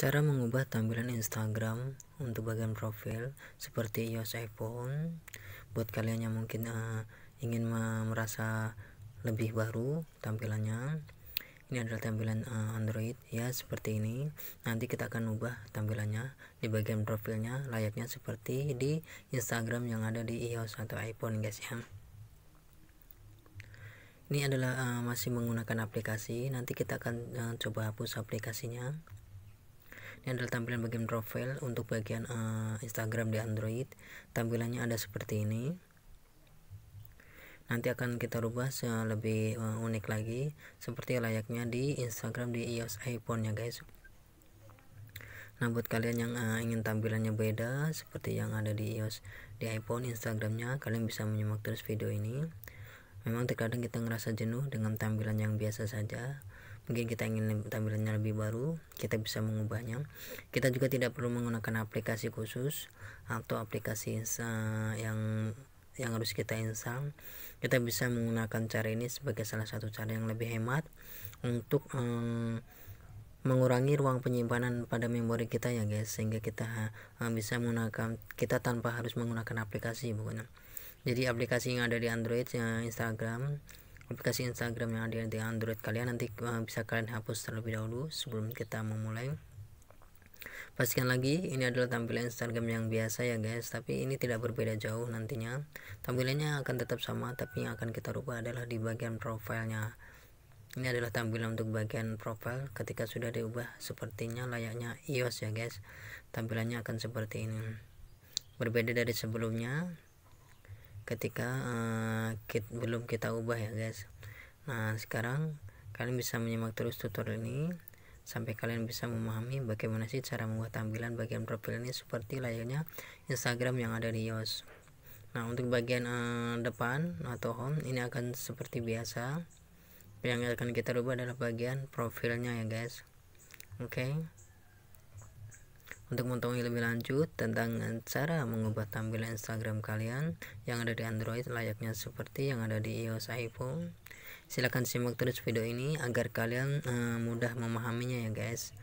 Cara mengubah tampilan Instagram untuk bagian profil seperti iOS iPhone. Buat kalian yang mungkin uh, ingin merasa lebih baru tampilannya, ini adalah tampilan uh, Android ya seperti ini. Nanti kita akan ubah tampilannya di bagian profilnya layaknya seperti di Instagram yang ada di iOS atau iPhone guys ya. Ini adalah uh, masih menggunakan aplikasi. Nanti kita akan uh, coba hapus aplikasinya ini adalah tampilan bagian profile untuk bagian uh, Instagram di Android tampilannya ada seperti ini nanti akan kita rubah lebih uh, unik lagi seperti layaknya di Instagram di iOS iPhone ya guys nah buat kalian yang uh, ingin tampilannya beda seperti yang ada di iOS di iPhone Instagramnya kalian bisa menyimak terus video ini memang terkadang kita ngerasa jenuh dengan tampilan yang biasa saja mungkin kita ingin tampilannya lebih baru kita bisa mengubahnya kita juga tidak perlu menggunakan aplikasi khusus atau aplikasi yang yang harus kita install kita bisa menggunakan cara ini sebagai salah satu cara yang lebih hemat untuk um, mengurangi ruang penyimpanan pada memori kita ya guys sehingga kita uh, bisa menggunakan kita tanpa harus menggunakan aplikasi bukan jadi aplikasi yang ada di Android ya Instagram aplikasi Instagram yang ada di Android kalian nanti eh, bisa kalian hapus terlebih dahulu sebelum kita memulai pastikan lagi ini adalah tampilan Instagram yang biasa ya guys tapi ini tidak berbeda jauh nantinya tampilannya akan tetap sama tapi yang akan kita rubah adalah di bagian profilnya ini adalah tampilan untuk bagian profil ketika sudah diubah sepertinya layaknya iOS ya guys tampilannya akan seperti ini berbeda dari sebelumnya ketika uh, kit, belum kita ubah ya guys nah sekarang kalian bisa menyimak terus tutorial ini sampai kalian bisa memahami bagaimana sih cara membuat tampilan bagian profil ini seperti layarnya Instagram yang ada di iOS nah untuk bagian uh, depan atau home ini akan seperti biasa yang akan kita ubah adalah bagian profilnya ya guys oke okay. Untuk mengetahui lebih lanjut tentang cara mengubah tampilan Instagram kalian yang ada di Android layaknya seperti yang ada di iOS iPhone, silahkan simak terus video ini agar kalian uh, mudah memahaminya ya guys.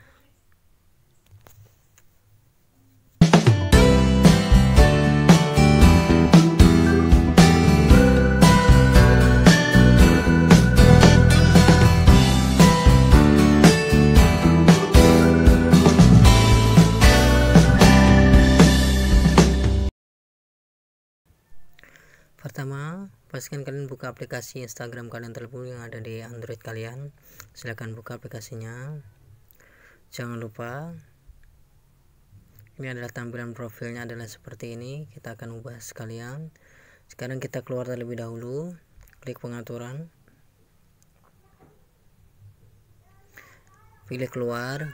pertama pastikan kalian buka aplikasi Instagram kalian terlebih yang ada di Android kalian silahkan buka aplikasinya jangan lupa ini adalah tampilan profilnya adalah seperti ini kita akan ubah sekalian sekarang kita keluar terlebih dahulu klik pengaturan pilih keluar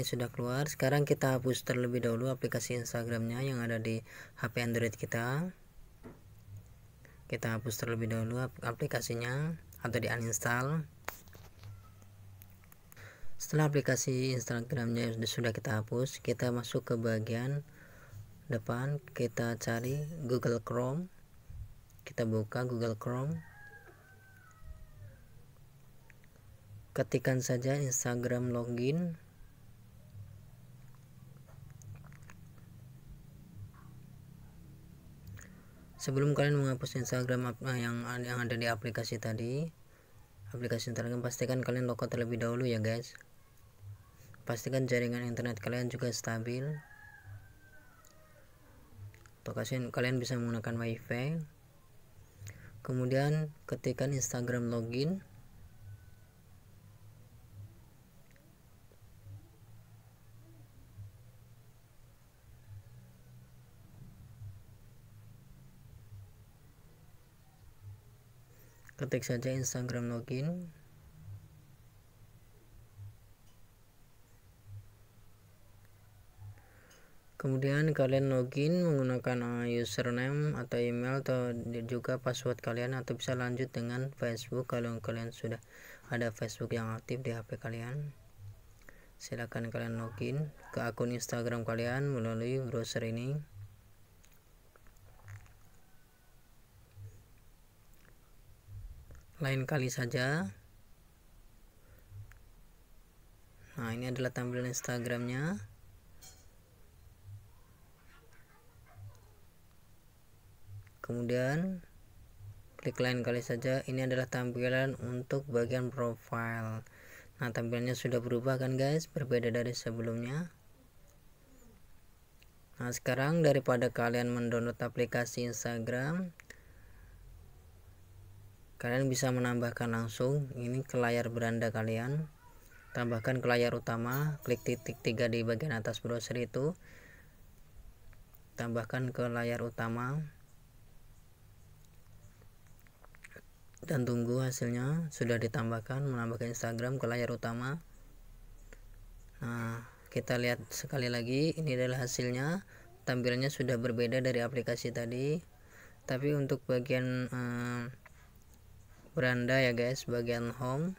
ini sudah keluar sekarang kita hapus terlebih dahulu aplikasi instagramnya yang ada di HP Android kita kita hapus terlebih dahulu aplikasinya atau di uninstall setelah aplikasi instagramnya sudah kita hapus kita masuk ke bagian depan kita cari Google Chrome kita buka Google Chrome ketikan saja Instagram login sebelum kalian menghapus Instagram eh, yang yang ada di aplikasi tadi aplikasi Instagram pastikan kalian logout terlebih dahulu ya guys pastikan jaringan internet kalian juga stabil atau kalian bisa menggunakan wifi kemudian ketikkan Instagram login ketik saja Instagram login kemudian kalian login menggunakan username atau email atau juga password kalian atau bisa lanjut dengan Facebook kalau kalian sudah ada Facebook yang aktif di HP kalian silakan kalian login ke akun Instagram kalian melalui browser ini lain kali saja nah ini adalah tampilan instagramnya kemudian klik lain kali saja ini adalah tampilan untuk bagian profile nah tampilannya sudah berubah kan guys berbeda dari sebelumnya nah sekarang daripada kalian mendownload aplikasi Instagram kalian bisa menambahkan langsung ini ke layar beranda kalian tambahkan ke layar utama klik titik tiga di bagian atas browser itu tambahkan ke layar utama dan tunggu hasilnya sudah ditambahkan menambahkan Instagram ke layar utama nah kita lihat sekali lagi ini adalah hasilnya tampilannya sudah berbeda dari aplikasi tadi tapi untuk bagian eh, beranda ya guys bagian home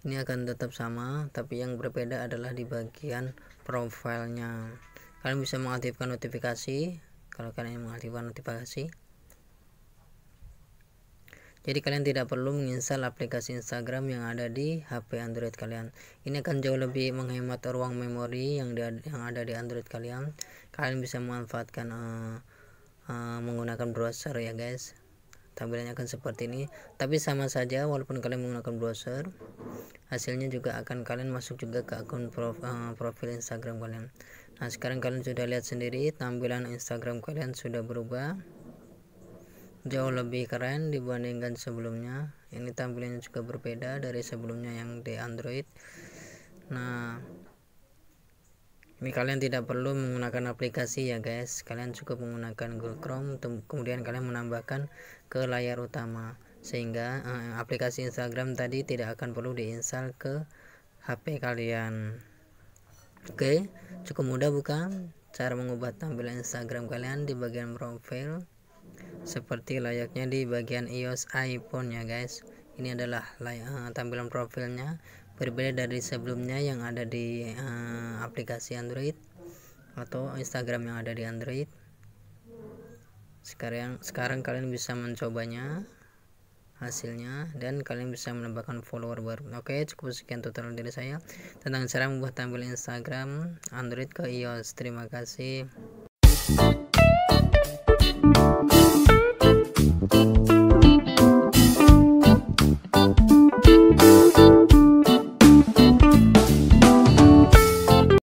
ini akan tetap sama tapi yang berbeda adalah di bagian profilnya kalian bisa mengaktifkan notifikasi kalau kalian ingin mengaktifkan notifikasi jadi kalian tidak perlu menginstal aplikasi Instagram yang ada di HP Android kalian ini akan jauh lebih menghemat ruang memori yang, di, yang ada di Android kalian kalian bisa memanfaatkan uh, uh, menggunakan browser ya guys tampilannya akan seperti ini tapi sama saja walaupun kalian menggunakan browser hasilnya juga akan kalian masuk juga ke akun prof, uh, profil Instagram kalian nah sekarang kalian sudah lihat sendiri tampilan Instagram kalian sudah berubah jauh lebih keren dibandingkan sebelumnya ini tampilannya juga berbeda dari sebelumnya yang di Android nah ini kalian tidak perlu menggunakan aplikasi ya guys kalian cukup menggunakan Google Chrome kemudian kalian menambahkan ke layar utama sehingga eh, aplikasi Instagram tadi tidak akan perlu diinstal ke HP kalian oke cukup mudah bukan cara mengubah tampilan Instagram kalian di bagian profil seperti layaknya di bagian iOS iPhone ya guys ini adalah eh, tampilan profilnya berbeda dari sebelumnya yang ada di uh, aplikasi Android atau Instagram yang ada di Android sekarang sekarang kalian bisa mencobanya hasilnya dan kalian bisa menambahkan follower baru oke cukup sekian tutorial dari saya tentang cara membuat tampil Instagram Android ke iOS terima kasih